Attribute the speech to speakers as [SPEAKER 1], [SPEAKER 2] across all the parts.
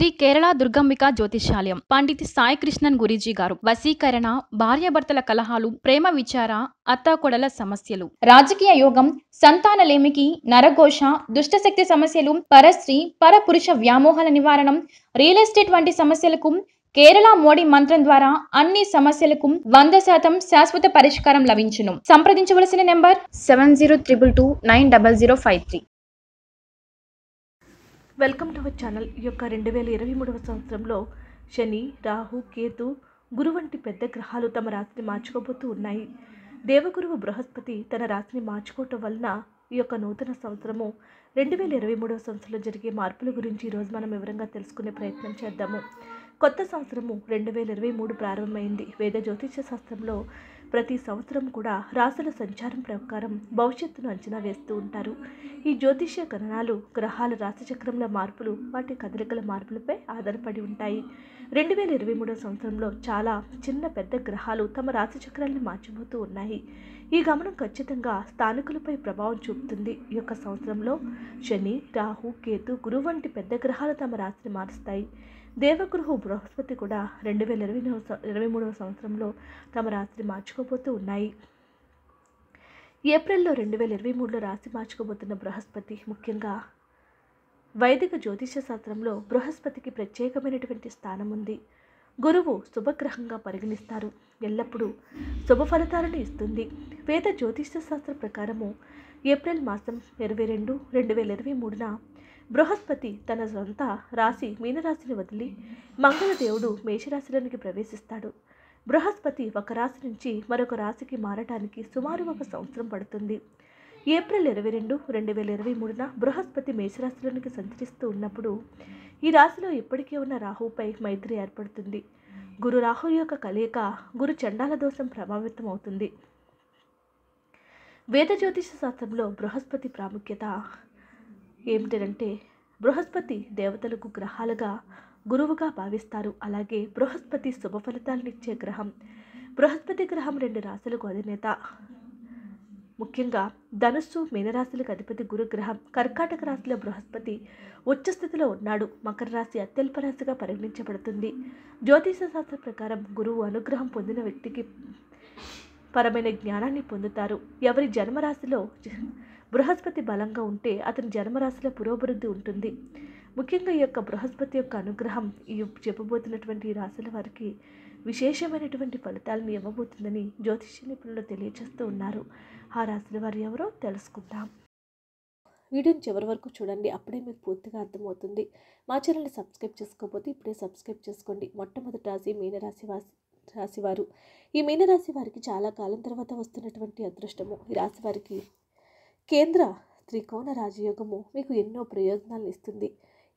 [SPEAKER 1] శ్రీ కేరళ దుర్గంబిక జ్యోతిషాలయం పండిత్ సాయి కృష్ణన్ గురీజీ గారు వశీకరణ భార్యాభర్తల కలహాలు ప్రేమ విచార అత్తాకొడల సమస్యలు రాజకీయ యోగం సంతానలేమికి నరఘోష దుష్టశక్తి సమస్యలు పరస్త్రీ పరపురుష వ్యామోహాల నివారణం రియల్ ఎస్టేట్ వంటి సమస్యలకు కేరళ మోడీ మంత్రం ద్వారా అన్ని సమస్యలకు వంద శాతం శాశ్వత పరిష్కారం లభించును సంప్రదించవలసిన number seven zero triple two nine double zero five three welcome to our channel ఈ యొక్క రెండు వేల ఇరవై మూడవ సంవత్సరంలో శని రాహు కేతు గురు వంటి పెద్ద గ్రహాలు తమ రాశిని మార్చుకోబోతూ ఉన్నాయి దేవగురువు బృహస్పతి తన రాశిని మార్చుకోవటం వలన ఈ యొక్క నూతన సంవత్సరము రెండు వేల ఇరవై మూడవ సంవత్సరంలో జరిగే మార్పుల గురించి ఈరోజు మనం వివరంగా తెలుసుకునే ప్రయత్నం చేద్దాము కొత్త సంవత్సరము రెండు వేల ఇరవై మూడు ప్రారంభమైంది వేద జ్యోతిష్య శాస్త్రంలో ప్రతి సంవత్సరం కూడా రాసుల సంచారం ప్రకారం భవిష్యత్తును అంచనా వేస్తూ ఉంటారు ఈ జ్యోతిష్య గణనాలు గ్రహాల రాశిచక్రంల మార్పులు వాటి కదలికల మార్పులపై ఆధారపడి ఉంటాయి రెండు వేల ఇరవై మూడవ సంవత్సరంలో చాలా చిన్న పెద్ద గ్రహాలు తమ రాశిచక్రాలను మార్చిపోతూ ఉన్నాయి ఈ గమనం ఖచ్చితంగా స్థానికులపై ప్రభావం చూపుతుంది ఈ యొక్క సంవత్సరంలో శని రాహు కేతు గురువు వంటి పెద్ద గ్రహాలు తమ రాశిని మారుస్తాయి దేవగృహం బృహస్పతి కూడా రెండు వేల ఇరవై ఇరవై మూడవ సంవత్సరంలో తమ రాశిని మార్చుకోబోతూ ఉన్నాయి ఏప్రిల్లో రెండు వేల ఇరవై మూడులో రాశి మార్చుకోబోతున్న బృహస్పతి ముఖ్యంగా వైదిక జ్యోతిష శాస్త్రంలో బృహస్పతికి ప్రత్యేకమైనటువంటి స్థానం ఉంది గురువు శుభగ్రహంగా పరిగణిస్తారు ఎల్లప్పుడూ శుభ ఫలితాలను ఇస్తుంది వేద జ్యోతిష శాస్త్ర ప్రకారము ఏప్రిల్ మాసం ఇరవై రెండు రెండు వేల ఇరవై మూడున బృహస్పతి తన సొంత రాశి మీనరాశిని వదిలి మంగళదేవుడు మేషరాశిలోనికి ప్రవేశిస్తాడు బృహస్పతి ఒక రాశి నుంచి మరొక రాశికి మారటానికి సుమారు ఒక సంవత్సరం పడుతుంది ఏప్రిల్ ఇరవై రెండు రెండు వేల ఇరవై మూడున బృహస్పతి మేషరాశిలోనికి సంచరిస్తూ ఉన్నప్పుడు ఈ రాశిలో ఇప్పటికే ఉన్న రాహుపై మైత్రి ఏర్పడుతుంది గురు రాహు యొక్క కలయిక గురు చండాల దోషం ప్రభావితం అవుతుంది వేద జ్యోతిష శాస్త్రంలో బృహస్పతి ప్రాముఖ్యత ఏమిటంటే బృహస్పతి దేవతలకు గ్రహాలుగా గురువుగా భావిస్తారు అలాగే బృహస్పతి శుభ ఫలితాలనిచ్చే గ్రహం బృహస్పతి గ్రహం రెండు రాశులకు అధినేత ముఖ్యంగా ధనుస్సు మీనరాశులకు అధిపతి గురుగ్రహం కర్కాటక రాశిలో బృహస్పతి ఉచ్చస్థితిలో ఉన్నాడు మకర రాశి అత్యల్ప రాశిగా పరిగణించబడుతుంది జ్యోతిష శాస్త్ర ప్రకారం గురువు అనుగ్రహం పొందిన వ్యక్తికి పరమైన జ్ఞానాన్ని పొందుతారు ఎవరి జన్మరాశిలో బృహస్పతి బలంగా ఉంటే అతని జన్మరాశిలో పురోభివృద్ధి ఉంటుంది ముఖ్యంగా ఈ యొక్క బృహస్పతి యొక్క అనుగ్రహం ఈ చెప్పబోతున్నటువంటి ఈ రాశుల వారికి విశేషమైనటువంటి ఫలితాలను ఇవ్వబోతుందని జ్యోతిష నిపుణులు తెలియజేస్తూ ఉన్నారు ఆ రాశుల వారు ఎవరో తెలుసుకుందాం వీడియోని చివరి వరకు చూడండి అప్పుడే మీకు పూర్తిగా అర్థమవుతుంది మా ఛానల్ని సబ్స్క్రైబ్ చేసుకోకపోతే ఇప్పుడే సబ్స్క్రైబ్ చేసుకోండి మొట్టమొదటి రాశి మీనరాశి వాసి రాశివారు ఈ మీనరాశి వారికి చాలా కాలం తర్వాత వస్తున్నటువంటి అదృష్టము ఈ రాశి వారికి కేంద్ర త్రికోణ రాజయోగము మీకు ఎన్నో ప్రయోజనాలు ఇస్తుంది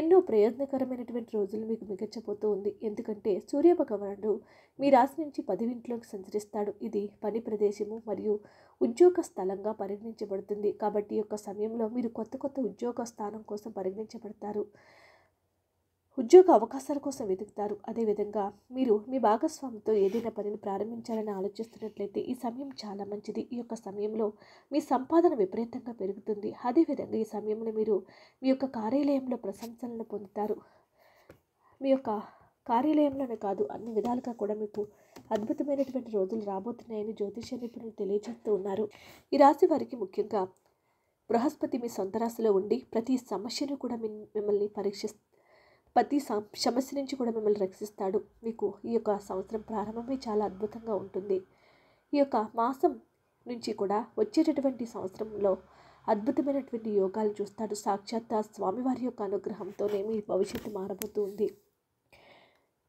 [SPEAKER 1] ఎన్నో ప్రయోజనకరమైనటువంటి రోజులు మీకు మిగచ్చబోతూ ఉంది ఎందుకంటే భగవానుడు మీ రాశి నుంచి పదివింట్లోకి సంచరిస్తాడు ఇది పని ప్రదేశము మరియు ఉద్యోగ స్థలంగా పరిగణించబడుతుంది కాబట్టి ఈ యొక్క సమయంలో మీరు కొత్త కొత్త ఉద్యోగ స్థానం కోసం పరిగణించబడతారు ఉద్యోగ అవకాశాల కోసం వెతుకుతారు అదేవిధంగా మీరు మీ భాగస్వామితో ఏదైనా పనిని ప్రారంభించాలని ఆలోచిస్తున్నట్లయితే ఈ సమయం చాలా మంచిది ఈ యొక్క సమయంలో మీ సంపాదన విపరీతంగా పెరుగుతుంది అదేవిధంగా ఈ సమయంలో మీరు మీ యొక్క కార్యాలయంలో ప్రశంసలను పొందుతారు మీ యొక్క కార్యాలయంలోనే కాదు అన్ని విధాలుగా కూడా మీకు అద్భుతమైనటువంటి రోజులు రాబోతున్నాయని జ్యోతిష నిపుణులు తెలియజేస్తూ ఉన్నారు ఈ రాశి వారికి ముఖ్యంగా బృహస్పతి మీ సొంత రాశిలో ఉండి ప్రతి సమస్యను కూడా మిమ్మల్ని పరీక్షిస్తారు ప్రతి సమస్య నుంచి కూడా మిమ్మల్ని రక్షిస్తాడు మీకు ఈ యొక్క సంవత్సరం ప్రారంభమే చాలా అద్భుతంగా ఉంటుంది ఈ యొక్క మాసం నుంచి కూడా వచ్చేటటువంటి సంవత్సరంలో అద్భుతమైనటువంటి యోగాలు చూస్తాడు సాక్షాత్ ఆ స్వామివారి యొక్క అనుగ్రహంతోనే మీ భవిష్యత్తు మారబోతుంది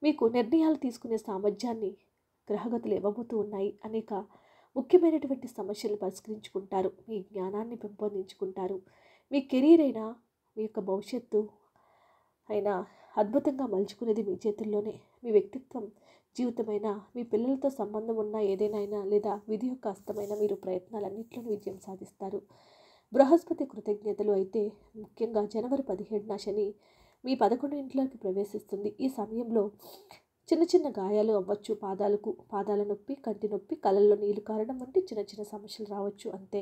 [SPEAKER 1] మీకు నిర్ణయాలు తీసుకునే సామర్థ్యాన్ని గ్రహగతులు ఇవ్వబోతూ ఉన్నాయి అనేక ముఖ్యమైనటువంటి సమస్యలు పరిష్కరించుకుంటారు మీ జ్ఞానాన్ని పెంపొందించుకుంటారు మీ కెరీర్ అయినా మీ యొక్క భవిష్యత్తు అయినా అద్భుతంగా మలుచుకునేది మీ చేతుల్లోనే మీ వ్యక్తిత్వం జీవితమైన మీ పిల్లలతో సంబంధం ఉన్న ఏదైనా లేదా విధి యొక్క అస్తమైన మీరు ప్రయత్నాలన్నింటిలోనూ విజయం సాధిస్తారు బృహస్పతి కృతజ్ఞతలు అయితే ముఖ్యంగా జనవరి పదిహేడున శని మీ పదకొండు ఇంట్లోకి ప్రవేశిస్తుంది ఈ సమయంలో చిన్న చిన్న గాయాలు అవ్వచ్చు పాదాలకు పాదాల నొప్పి కంటి నొప్పి కళ్ళల్లో నీళ్లు కారడం వంటి చిన్న చిన్న సమస్యలు రావచ్చు అంతే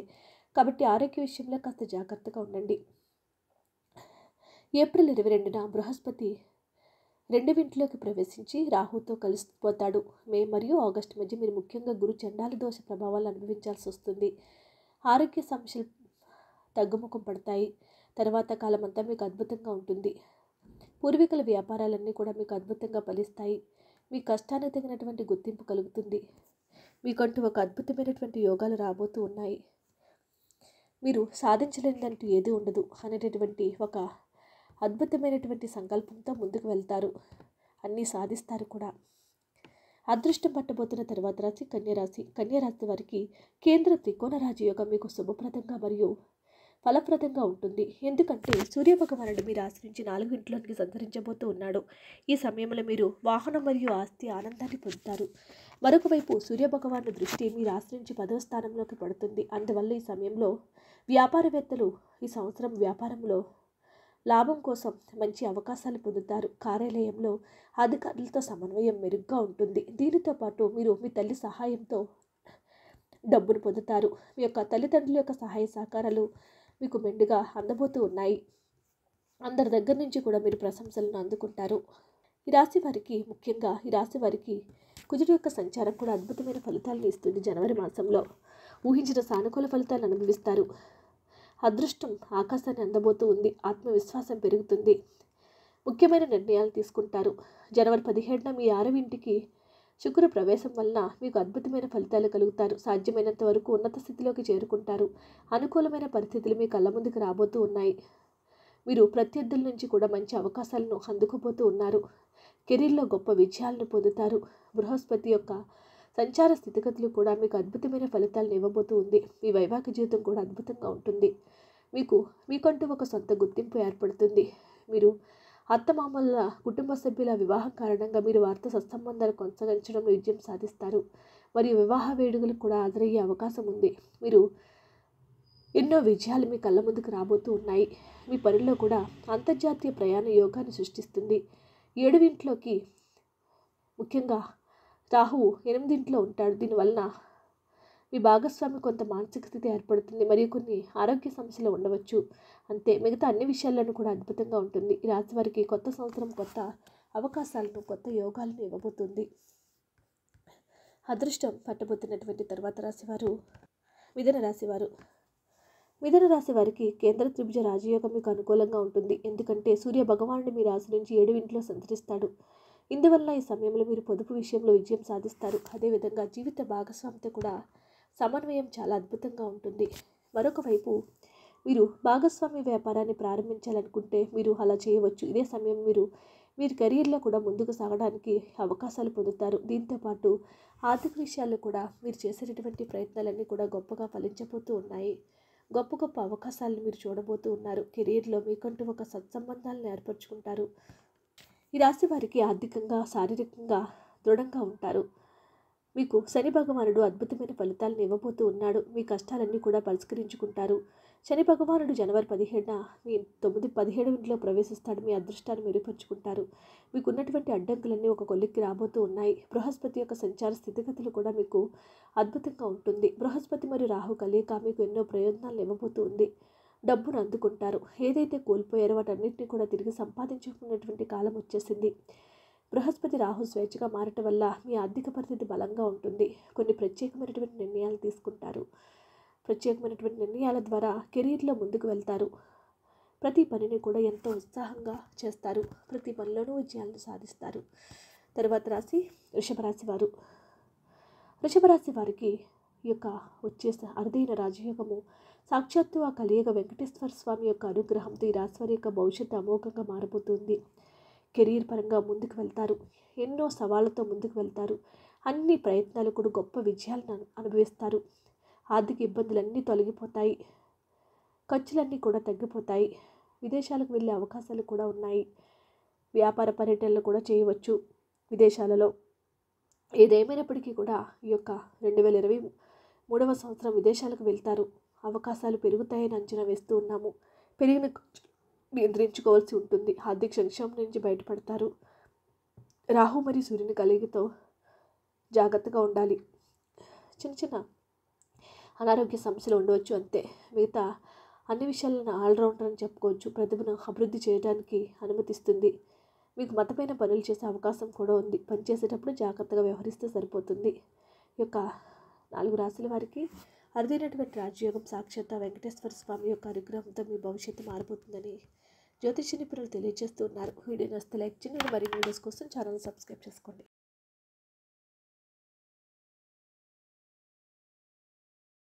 [SPEAKER 1] కాబట్టి ఆరోగ్య విషయంలో కాస్త జాగ్రత్తగా ఉండండి ఏప్రిల్ ఇరవై రెండున బృహస్పతి రెండవింట్లోకి ప్రవేశించి రాహుతో కలిసిపోతాడు మే మరియు ఆగస్టు మధ్య మీరు ముఖ్యంగా గురు చండాల దోష ప్రభావాలు అనుభవించాల్సి వస్తుంది ఆరోగ్య సమస్యలు తగ్గుముఖం పడతాయి తర్వాత కాలం అంతా మీకు అద్భుతంగా ఉంటుంది పూర్వీకుల వ్యాపారాలన్నీ కూడా మీకు అద్భుతంగా ఫలిస్తాయి మీ కష్టానికి తగినటువంటి గుర్తింపు కలుగుతుంది మీకంటూ ఒక అద్భుతమైనటువంటి యోగాలు రాబోతూ ఉన్నాయి మీరు సాధించలేనిదంటూ ఏది ఉండదు అనేటటువంటి ఒక అద్భుతమైనటువంటి సంకల్పంతో ముందుకు వెళ్తారు అన్నీ సాధిస్తారు కూడా అదృష్టం పట్టబోతున్న తర్వాత రాశి కన్యరాశి కన్యరాశి వారికి కేంద్ర త్రికోణ రాజయోగం మీకు శుభప్రదంగా మరియు ఫలప్రదంగా ఉంటుంది ఎందుకంటే సూర్యభగవానుడు మీ రాశి నుంచి నాలుగు ఇంట్లోనికి సంచరించబోతూ ఉన్నాడు ఈ సమయంలో మీరు వాహనం మరియు ఆస్తి ఆనందాన్ని పొందుతారు మరొక వైపు సూర్యభగవాను దృష్టి మీ రాశి నుంచి పదవ స్థానంలోకి పడుతుంది అందువల్ల ఈ సమయంలో వ్యాపారవేత్తలు ఈ సంవత్సరం వ్యాపారంలో లాభం కోసం మంచి అవకాశాలు పొందుతారు కార్యాలయంలో అధికారులతో సమన్వయం మెరుగ్గా ఉంటుంది దీనితో పాటు మీరు మీ తల్లి సహాయంతో డబ్బును పొందుతారు మీ యొక్క తల్లిదండ్రుల యొక్క సహాయ సహకారాలు మీకు మెండుగా అందబోతూ ఉన్నాయి అందరి దగ్గర నుంచి కూడా మీరు ప్రశంసలను అందుకుంటారు ఈ రాశి వారికి ముఖ్యంగా ఈ రాశి వారికి కుజుడు యొక్క సంచారం కూడా అద్భుతమైన ఫలితాలను ఇస్తుంది జనవరి మాసంలో ఊహించిన సానుకూల ఫలితాలు అనుభవిస్తారు అదృష్టం ఆకాశాన్ని అందబోతూ ఉంది ఆత్మవిశ్వాసం పెరుగుతుంది ముఖ్యమైన నిర్ణయాలు తీసుకుంటారు జనవరి పదిహేడున మీ ఆరవింటికి శుక్ర ప్రవేశం వల్ల మీకు అద్భుతమైన ఫలితాలు కలుగుతారు సాధ్యమైనంత వరకు ఉన్నత స్థితిలోకి చేరుకుంటారు అనుకూలమైన పరిస్థితులు మీ కళ్ళ ముందుకు రాబోతూ ఉన్నాయి మీరు ప్రత్యర్థుల నుంచి కూడా మంచి అవకాశాలను అందుకుపోతూ ఉన్నారు కెరీర్లో గొప్ప విజయాలను పొందుతారు బృహస్పతి యొక్క సంచార స్థితిగతులు కూడా మీకు అద్భుతమైన ఫలితాలను ఇవ్వబోతూ ఉంది మీ వైవాహిక జీవితం కూడా అద్భుతంగా ఉంటుంది మీకు మీకంటూ ఒక సొంత గుర్తింపు ఏర్పడుతుంది మీరు అత్తమామల కుటుంబ సభ్యుల వివాహం కారణంగా మీరు వార్త సత్సంబంధాలు కొనసాగించడంలో విజయం సాధిస్తారు మరియు వివాహ వేడుకలు కూడా హాజరయ్యే అవకాశం ఉంది మీరు ఎన్నో విజయాలు మీ కళ్ళ ముందుకు రాబోతూ ఉన్నాయి మీ పనుల్లో కూడా అంతర్జాతీయ ప్రయాణ యోగాన్ని సృష్టిస్తుంది ఏడువింట్లోకి ముఖ్యంగా రాహువు ఎనిమిదింట్లో ఉంటాడు దీనివలన మీ భాగస్వామి కొంత మానసిక స్థితి ఏర్పడుతుంది మరియు కొన్ని ఆరోగ్య సమస్యలు ఉండవచ్చు అంతే మిగతా అన్ని విషయాలను కూడా అద్భుతంగా ఉంటుంది ఈ రాశి వారికి కొత్త సంవత్సరం కొత్త అవకాశాలను కొత్త యోగాలను ఇవ్వబోతుంది అదృష్టం పట్టబోతున్నటువంటి తర్వాత రాశివారు మిథున రాశివారు మిథున రాశి వారికి కేంద్ర త్రిభుజ రాజయోగం మీకు అనుకూలంగా ఉంటుంది ఎందుకంటే సూర్య భగవానుడు మీ రాశి నుంచి ఏడు ఇంట్లో సంచరిస్తాడు ఇందువల్ల ఈ సమయంలో మీరు పొదుపు విషయంలో విజయం సాధిస్తారు అదేవిధంగా జీవిత భాగస్వామితో కూడా సమన్వయం చాలా అద్భుతంగా ఉంటుంది మరొక వైపు మీరు భాగస్వామి వ్యాపారాన్ని ప్రారంభించాలనుకుంటే మీరు అలా చేయవచ్చు ఇదే సమయం మీరు మీరు కెరీర్లో కూడా ముందుకు సాగడానికి అవకాశాలు పొందుతారు దీంతోపాటు ఆర్థిక విషయాల్లో కూడా మీరు చేసేటటువంటి ప్రయత్నాలన్నీ కూడా గొప్పగా ఫలించబోతూ ఉన్నాయి గొప్ప గొప్ప అవకాశాలను మీరు చూడబోతూ ఉన్నారు కెరీర్లో మీకంటూ ఒక సత్సంబంధాలను ఏర్పరచుకుంటారు ఈ రాశి వారికి ఆర్థికంగా శారీరకంగా దృఢంగా ఉంటారు మీకు శని భగవానుడు అద్భుతమైన ఫలితాలను ఇవ్వబోతూ ఉన్నాడు మీ కష్టాలన్నీ కూడా పరిష్కరించుకుంటారు శని భగవానుడు జనవరి పదిహేడున మీ తొమ్మిది పదిహేడు ఇంట్లో ప్రవేశిస్తాడు మీ అదృష్టాన్ని మెరుగుపరుచుకుంటారు మీకు ఉన్నటువంటి అడ్డంకులన్నీ ఒక కొలిక్కి రాబోతూ ఉన్నాయి బృహస్పతి యొక్క సంచార స్థితిగతులు కూడా మీకు అద్భుతంగా ఉంటుంది బృహస్పతి మరియు రాహు కలియక మీకు ఎన్నో ప్రయోజనాలు ఇవ్వబోతూ ఉంది డబ్బును అందుకుంటారు ఏదైతే కోల్పోయారో వాటన్నింటినీ కూడా తిరిగి సంపాదించుకున్నటువంటి కాలం వచ్చేసింది బృహస్పతి రాహు స్వేచ్ఛగా మారటం వల్ల మీ ఆర్థిక పరిస్థితి బలంగా ఉంటుంది కొన్ని ప్రత్యేకమైనటువంటి నిర్ణయాలు తీసుకుంటారు ప్రత్యేకమైనటువంటి నిర్ణయాల ద్వారా కెరీర్లో ముందుకు వెళ్తారు ప్రతి పనిని కూడా ఎంతో ఉత్సాహంగా చేస్తారు ప్రతి పనిలోనూ విజయాలను సాధిస్తారు తర్వాత రాశి వృషభరాశి వారు వృషభరాశి వారికి యొక్క వచ్చే అరుదైన రాజయోగము సాక్షాత్తు ఆ కలియుగ వెంకటేశ్వర స్వామి యొక్క అనుగ్రహంతో ఈ రాశివారి యొక్క భవిష్యత్తు అమోఘంగా మారబోతుంది కెరీర్ పరంగా ముందుకు వెళ్తారు ఎన్నో సవాళ్లతో ముందుకు వెళ్తారు అన్ని ప్రయత్నాలు కూడా గొప్ప విజయాలను అనుభవిస్తారు ఆర్థిక ఇబ్బందులన్నీ తొలగిపోతాయి ఖర్చులన్నీ కూడా తగ్గిపోతాయి విదేశాలకు వెళ్ళే అవకాశాలు కూడా ఉన్నాయి వ్యాపార పర్యటనలు కూడా చేయవచ్చు విదేశాలలో ఏదేమైనప్పటికీ కూడా ఈ యొక్క రెండు వేల ఇరవై మూడవ సంవత్సరం విదేశాలకు వెళ్తారు అవకాశాలు పెరుగుతాయని అంచనా వేస్తూ ఉన్నాము పెరిగిన నియంత్రించుకోవాల్సి ఉంటుంది ఆర్థిక సంక్షేమం నుంచి బయటపడతారు రాహు మరియు సూర్యుని కలిగితో జాగ్రత్తగా ఉండాలి చిన్న చిన్న అనారోగ్య సమస్యలు ఉండవచ్చు అంతే మిగతా అన్ని విషయాలను ఆల్రౌండర్ అని చెప్పుకోవచ్చు ప్రతిభను అభివృద్ధి చేయడానికి అనుమతిస్తుంది మీకు మతమైన పనులు చేసే అవకాశం కూడా ఉంది పనిచేసేటప్పుడు జాగ్రత్తగా వ్యవహరిస్తే సరిపోతుంది యొక్క నాలుగు రాశుల వారికి అరుదైనటువంటి రాజ్యోగం సాక్షాత్ వెంకటేశ్వర స్వామి యొక్క అనుగ్రహంతో మీ భవిష్యత్తు మారిపోతుందని జ్యోతిష నిపుణులు తెలియజేస్తున్నారు వీడియో నస్తే లైక్ చేయండి వీడియోస్ కోసం ఛానల్ సబ్స్క్రైబ్ చేసుకోండి